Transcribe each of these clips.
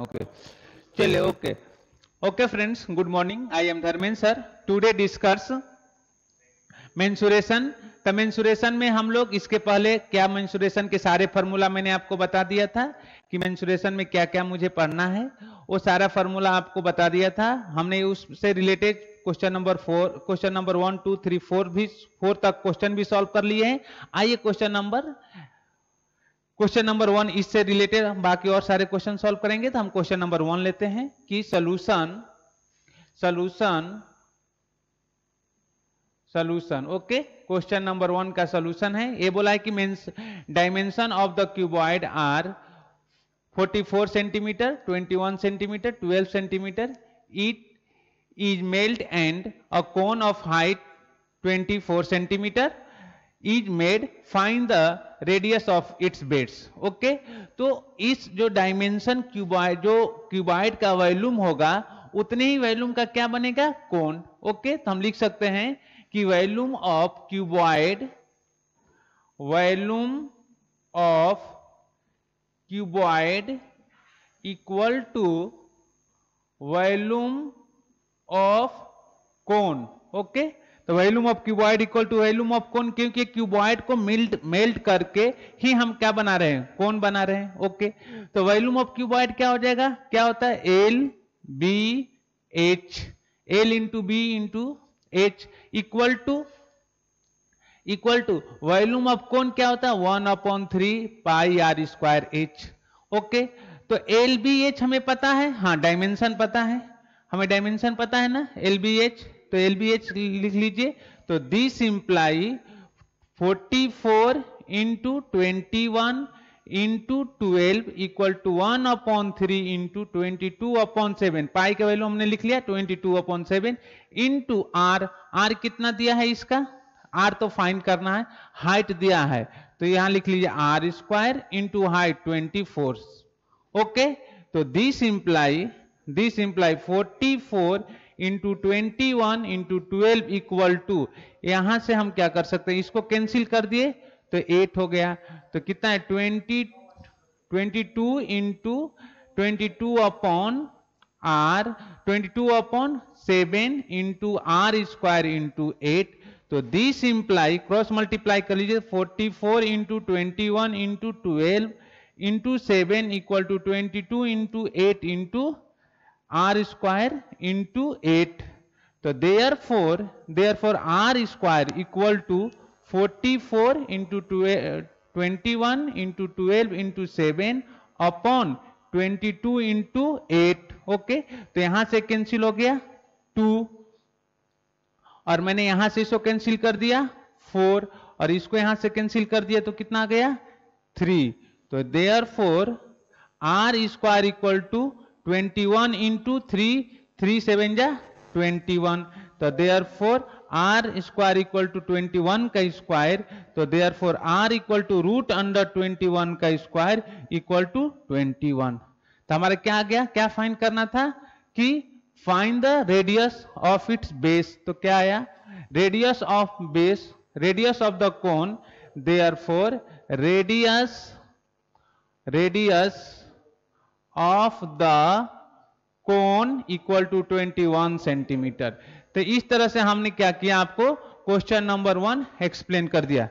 Okay चले okay okay friends good morning I am Dharmendra sir today discuss mensuration mensuration में हम लोग इसके पहले क्या मेंसुरेशन के सारे फॉर्मूला मैंने आपको बता दिया था कि मेंसुरेशन में क्या क्या मुझे पढ़ना है वो सारा फॉर्मूला आपको बता दिया था हमने उससे related question number four question number one two three four भी फोर तक क्वेश्चन भी सॉल्व कर लिए हैं आइए question number question number one इससे रिलेटेड हम बाकी और सारे क्वेश्चन सॉल्व करेंगे तो हम क्वेश्चन नंबर वन लेते हैं कि solution solution solution okay question number one का सोल्यूशन है ये बोला है कि means dimension of the cuboid are 44 centimetre 21 centimetre 12 centimetre it is melt and a cone of height 24 centimetre is made find the radius of its beds okay तो इस जो dimension cuboid जो क्यूबॉइड का वॉल्यूम होगा उतने ही volume का क्या बनेगा कौन ओके okay? तो हम लिख सकते हैं कि volume of cuboid volume of cuboid equal to volume of cone okay okay? तो volume of cuboid equal to volume of cone क्योंकि क्यूबॉइड को मिल्ट मेल्ट करके ही हम क्या बना रहे हैं कौन बना रहे हैं ओके तो वैल्यूम ऑफ क्यूबॉइड क्या हो जाएगा क्या होता है L B H L into B into H equal to equal to volume of cone क्या होता है one upon three pi are square H okay तो एल बी एच हमें पता है हाँ डायमेंशन पता है हमें डायमेंशन पता है ना एल बी एच तो एल बी एच लिख लीजिए तो this imply 44 four into twenty one into twelve equal to one upon three into twenty two upon seven pi का वैल्यू हमने लिख लिया twenty two upon seven into R R कितना दिया है इसका आर तो फाइंड करना है हाइट दिया है तो यहां लिख लीजिए R square into height twenty four okay तो this imply this imply forty four into twenty one into twelve equal to यहां से हम क्या कर सकते हैं इसको कैंसिल कर दिए तो एट हो गया तो कितना है twenty twenty two into twenty two upon R twenty two upon seven into R square into eight तो दिस इंप्लाई क्रॉस मल्टीप्लाई कर लीजिए forty four into twenty one into twelve into seven equal to twenty two into eight into R square into 8 four R square equal to forty four into two twenty one into twelve into seven upon two into eight okay तो यहां से cancel हो गया to और मैंने यहां से इसको कैंसिल कर दिया फोर और इसको यहां से कैंसिल कर दिया तो कितना आ गया थ्री तो therefore R square equal to twenty one into three three seven जा ट्वेंटी वन तो R four R square equal to twenty one का स्क्वायर तो R four R equal to root under twenty one का square equal to twenty one तो हमारे क्या आ गया क्या फाइंड करना था कि find the radius of its base तो क्या आया radius of base radius of the cone R four radius radius of the cone equal to 21 centimetre तो इस तरह से हमने क्या किया आपको क्वेश्चन नंबर वन एक्सप्लेन कर दिया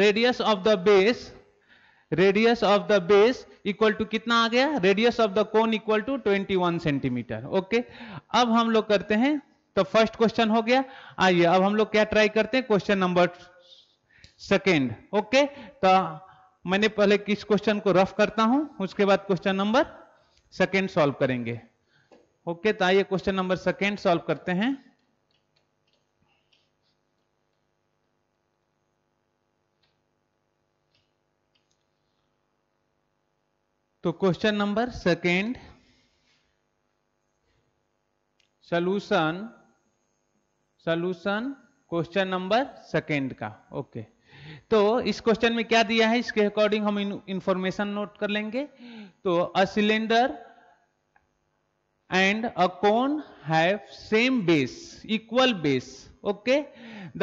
radius of the base radius of the base equal to कितना आ गया radius of the cone equal to 21 centimetre okay अब हम लोग करते हैं तो फर्स्ट क्वेश्चन हो गया आइए अब हम लोग क्या ट्राई करते हैं क्वेश्चन नंबर सेकेंड ओके तो मैंने पहले किस क्वेश्चन को रफ करता हूं उसके बाद क्वेश्चन नंबर सेकेंड सॉल्व करेंगे ओके तो आइए क्वेश्चन नंबर सेकेंड सॉल्व करते हैं तो question number second solution solution question number second का ओके okay. तो इस क्वेश्चन में क्या दिया है इसके अकॉर्डिंग हम इंफॉर्मेशन नोट कर लेंगे तो a cylinder and a cone have same base equal base okay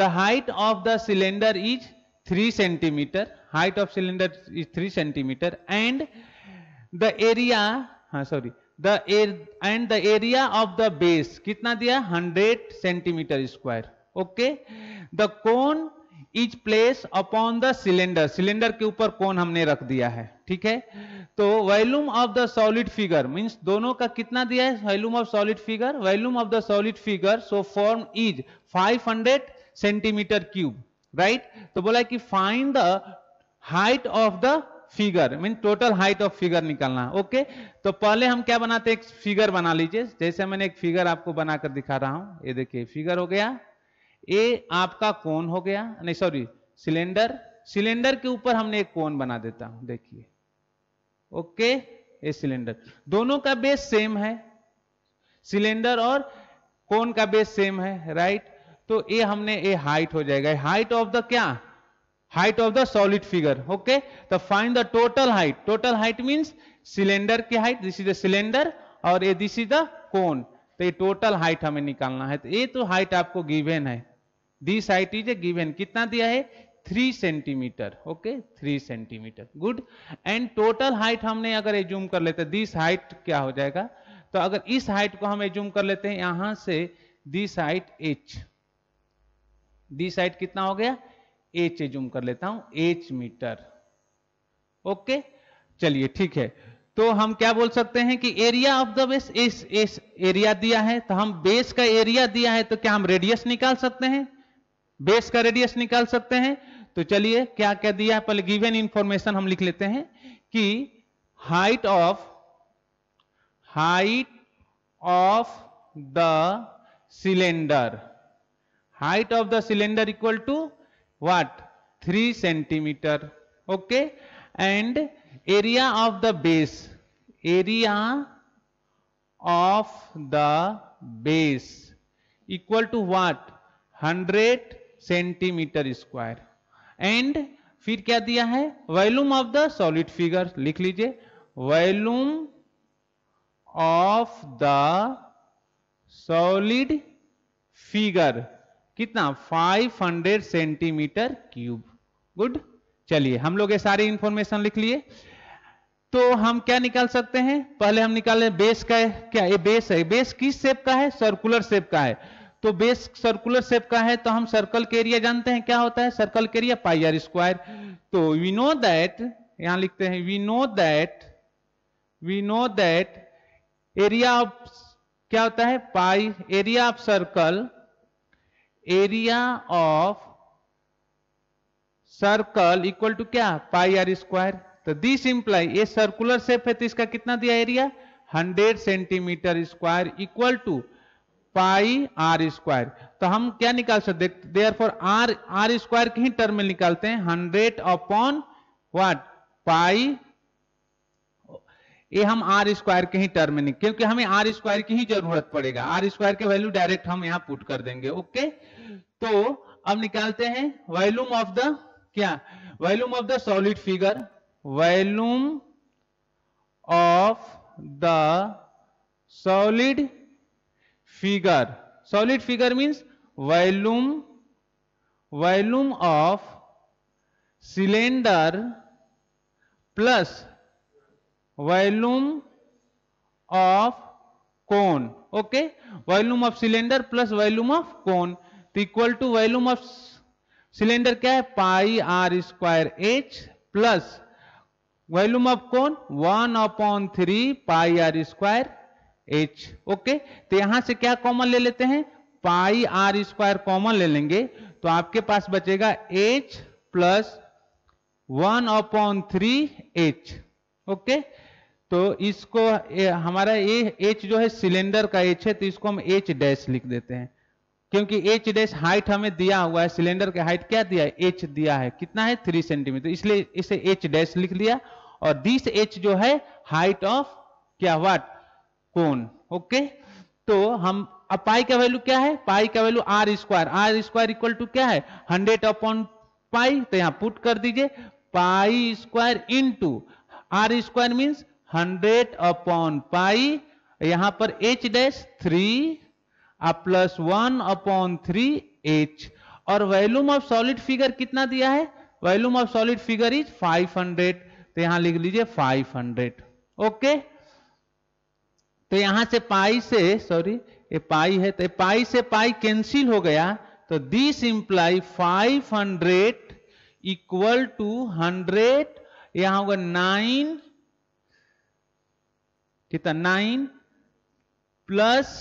the height of the cylinder is three centimetre height of cylinder is three centimetre and the area हाँ sorry the and the area of the base कितना दिया hundred centimetre square okay the cone is place upon the cylinder cylinder के ऊपर कौन हमने रख दिया है ठीक है तो volume of the solid figure means दोनों का कितना दिया है volume of solid figure volume of the solid figure so form is 500 centimetre cube right तो बोला कि find the height of the figure mean total height of figure निकालना okay तो पहले हम क्या बनाते हैं एक फिगर बना लीजिए जैसे मैंने एक फिगर आपको बनाकर दिखा रहा हूं ये देखिए फिगर हो गया ए आपका कोन हो गया नहीं सॉरी सिलेंडर सिलेंडर के ऊपर हमने एक कोन बना देता हूं देखिए ओके ए सिलेंडर दोनों का बेस सेम है सिलेंडर और कोन का बेस सेम है राइट तो ए हमने ए हाइट हो जाएगा हाइट ऑफ द क्या height of the solid figure okay तो find the total height total height means cylinder की height this is the cylinder और uh this is the cone तो ये टोटल हाइट हमें निकालना है तो ये तो हाइट आपको गिवेन है this height is a given कितना दिया है three centimetre okay three centimetre good and total height हमने अगर एज्यूम कर लेते दिस हाइट क्या हो जाएगा तो अगर इस हाइट को हम एज्यूम कर लेते हैं यहां से this height H this height कितना हो गया एच एज्यूम कर लेता हूं एच मीटर ओके चलिए ठीक है तो हम क्या बोल सकते हैं कि area of the base S S area दिया है तो हम बेस का एरिया दिया है तो क्या हम रेडियस निकाल सकते हैं बेस का रेडियस निकाल सकते हैं तो चलिए क्या क्या दिया है पहले गिवन इंफॉर्मेशन हम लिख लेते हैं कि height of height of the cylinder height of the cylinder equal to what three centimetre okay and area of the base area of the base equal to what hundred centimetre square and फिर क्या दिया है volume of the solid figure लिख लीजिए volume of the solid figure कितना 500 centimetre cube good चलिए हम लोग ये सारी इंफॉर्मेशन लिख लिए तो हम क्या निकाल सकते हैं पहले हम निकाले बेस का है क्या ये बेस है बेस किस शेप का है सर्कुलर शेप का है तो बेस सर्कुलर शेप का है तो हम सर्कल के एरिया जानते हैं क्या होता है सर्कल के एरिया पाई आर स्क्वायर तो वी नो दैट यहां लिखते हैं we know that we know that area of क्या होता है pi area of circle area of circle equal to क्या पाई आर स्क्वायर तो दिस इंप्लाई ये सर्कुलर शेप है तो इसका कितना दिया area 100 centimetre square equal to pi are square तो हम क्या निकाल सकते therefore R R square की ही टर्म में निकालते हैं हंड्रेड अपॉन व्हाट पाई ये हम आर स्क्वायर के ही टर्म में क्योंकि हमें आर स्क्वायर की ही जरूरत पड़ेगा आर स्क्वायर के वैल्यू डायरेक्ट हम यहां पुट कर देंगे ओके तो अब निकालते हैं वॉल्यूम ऑफ द क्या volume of the solid figure volume of the solid figure solid figure means volume volume of cylinder plus volume of cone okay volume of cylinder plus volume of cone तो equal to volume of cylinder क्या है pi are square H plus volume of cone one upon three pi are square H okay तो यहां से क्या common ले लेते हैं पाई आर स्क्वायर कॉमन ले लेंगे तो आपके पास बचेगा H plus one upon three H okay तो इसको ए, हमारा ये एच जो है सिलेंडर का एच है तो इसको हम एच डैश लिख देते हैं क्योंकि एच डैश हाइट हमें दिया हुआ है सिलेंडर के हाइट क्या दिया है एच दिया है कितना है थ्री सेंटीमीटर इसलिए इसे एच डैश लिख लिया और दिस एच जो है हाइट ऑफ क्या वाट कोण ओके तो हम अब पाई का वैल्यू क्या है पाई का value R square R square equal to क्या है हंड्रेड अपॉन पाई तो यहां पुट कर दीजिए pi square into R square means hundred upon pi यहां पर H dash three plus one upon three H और वैल्यूम ऑफ सॉलिड फिगर कितना दिया है volume of solid figure is 500 तो यहां लिख लीजिए 500 ओके okay? तो यहां से पाई से सॉरी ये पाई है तो पाई से पाई कैंसिल हो गया तो this imply 500 hundred equal to hundred यहां होगा नाइन कितना नाइन प्लस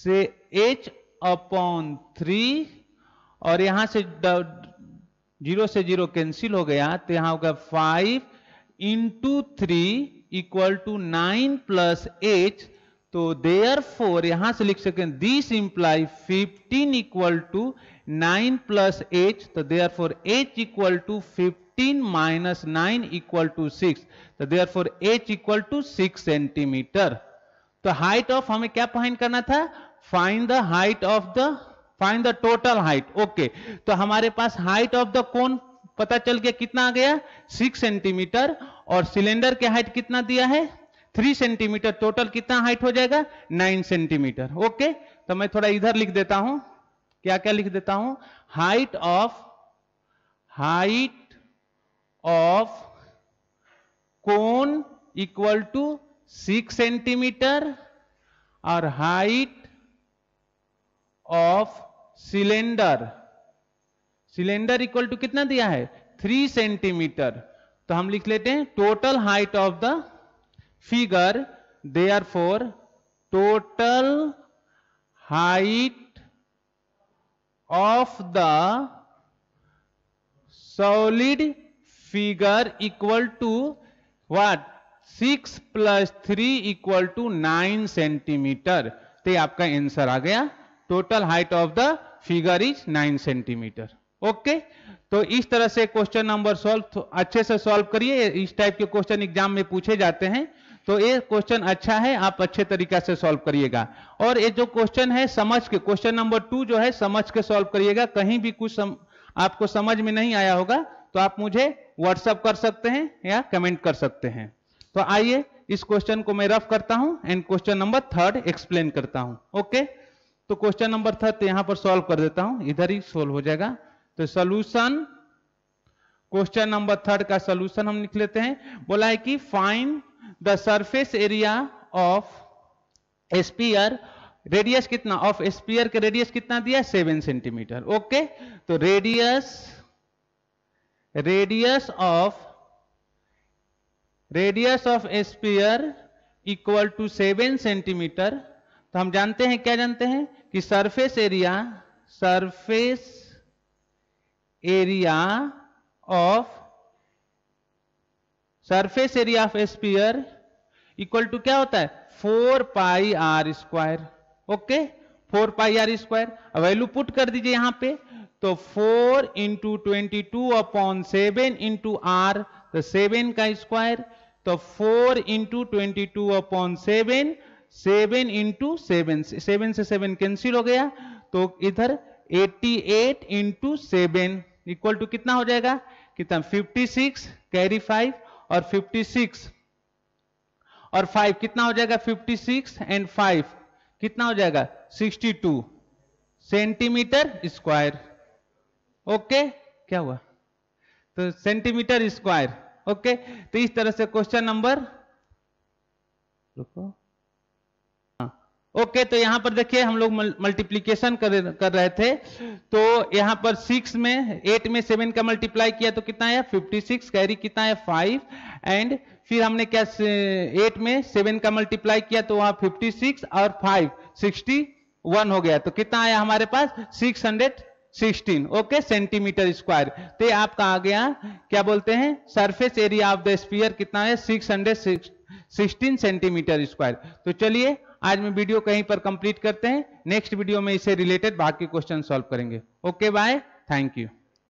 से एच अपॉन थ्री और यहां से जीरो से जीरो कैंसिल हो गया तो यहां होगा five into three equal to nine plus h तो देयर फोर यहां से लिख सकें this imply fifteen equal to nine plus h तो therefore h equal to fifteen minus nine equal to six तो therefore h equal to six centimetre तो height of हमें क्या फाइंड करना था find the height of the find the total height okay तो हमारे पास height of the कौन पता चल गया कितना आ गया सिक्स सेंटीमीटर और सिलेंडर के हाइट कितना दिया है थ्री सेंटीमीटर टोटल कितना हाइट हो जाएगा नाइन सेंटीमीटर ओके तो मैं थोड़ा इधर लिख देता हूं क्या क्या लिख देता हूं height of height of cone equal to six centimetre और height of cylinder cylinder equal to कितना दिया है थ्री सेंटीमीटर तो हम लिख लेते हैं total height of the figure therefore total height of the solid figure equal to what six plus three equal to nine centimetre तो आपका आंसर आ गया total height of the figure is nine centimetre okay तो इस तरह से question number solve अच्छे से सॉल्व करिए इस टाइप के क्वेश्चन एग्जाम में पूछे जाते हैं तो ये क्वेश्चन अच्छा है आप अच्छे तरीका से सॉल्व करिएगा और ये जो क्वेश्चन है समझ के क्वेश्चन नंबर टू जो है समझ के सॉल्व करिएगा कहीं भी कुछ सम, आपको समझ में नहीं आया होगा तो आप मुझे व्हाट्सअप कर सकते हैं या कमेंट कर सकते हैं तो आइए इस क्वेश्चन को मैं रफ करता हूं and question number third explain करता हूं ओके तो क्वेश्चन नंबर थर्ड यहां पर सॉल्व कर देता हूं इधर ही सोल्व हो जाएगा तो सोल्यूशन क्वेश्चन नंबर थर्ड का सोल्यूशन हम लिख लेते हैं बोला है कि find the surface area of sphere radius कितना ऑफ स्पीयर के रेडियस कितना दिया सेवन सेंटीमीटर ओके तो radius radius of radius of sphere equal to seven centimetre तो हम जानते हैं क्या जानते हैं कि surface area surface area of surface area of sphere equal to क्या होता है four pi are square okay four pi are square value put कर दीजिए यहां पे तो four into twenty two upon seven into r तो सेवन का स्क्वायर तो four into twenty two upon seven seven into seven seven से seven cancel हो गया तो इधर eighty eight into seven equal to कितना हो जाएगा कितना 56 कैरी 5 और 56 और 5 कितना हो जाएगा 56 एंड 5 कितना हो जाएगा 62 सेंटीमीटर स्क्वायर ओके क्या हुआ तो सेंटीमीटर स्क्वायर ओके तो इस तरह से क्वेश्चन नंबर रुको ओके तो यहां पर देखिए हम लोग मल्टीप्लीकेशन कर, कर रहे थे तो यहां पर सिक्स में एट में सेवन का मल्टीप्लाई किया तो कितना आया फिफ्टी सिक्स कैरी कितना है फाइव एंड फिर हमने क्या एट में सेवन का मल्टीप्लाई किया तो वहां फिफ्टी सिक्स और फाइव सिक्सटी वन हो गया तो कितना आया हमारे पास six hundred sixteen okay centimetre square तो ये आपका आ गया क्या बोलते हैं surface area of the sphere कितना है six hundred sixteen centimetre square तो चलिए आज में वीडियो कहीं पर कंप्लीट करते हैं नेक्स्ट वीडियो में इसे रिलेटेड बाकी क्वेश्चन सॉल्व करेंगे ओके बाय थैंक यू